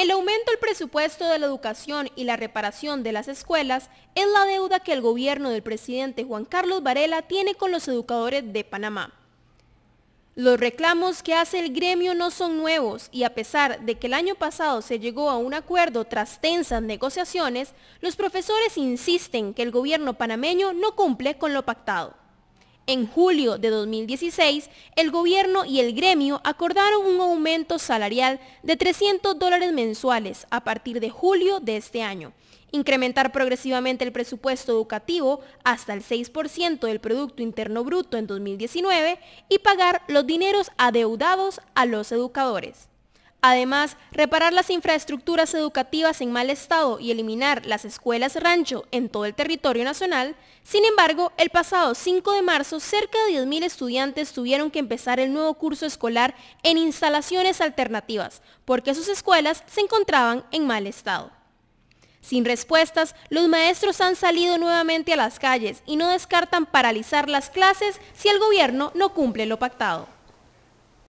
El aumento del presupuesto de la educación y la reparación de las escuelas es la deuda que el gobierno del presidente Juan Carlos Varela tiene con los educadores de Panamá. Los reclamos que hace el gremio no son nuevos y a pesar de que el año pasado se llegó a un acuerdo tras tensas negociaciones, los profesores insisten que el gobierno panameño no cumple con lo pactado. En julio de 2016, el gobierno y el gremio acordaron un aumento salarial de 300 dólares mensuales a partir de julio de este año, incrementar progresivamente el presupuesto educativo hasta el 6% del Producto Interno Bruto en 2019 y pagar los dineros adeudados a los educadores. Además, reparar las infraestructuras educativas en mal estado y eliminar las escuelas rancho en todo el territorio nacional, sin embargo, el pasado 5 de marzo cerca de 10.000 estudiantes tuvieron que empezar el nuevo curso escolar en instalaciones alternativas, porque sus escuelas se encontraban en mal estado. Sin respuestas, los maestros han salido nuevamente a las calles y no descartan paralizar las clases si el gobierno no cumple lo pactado.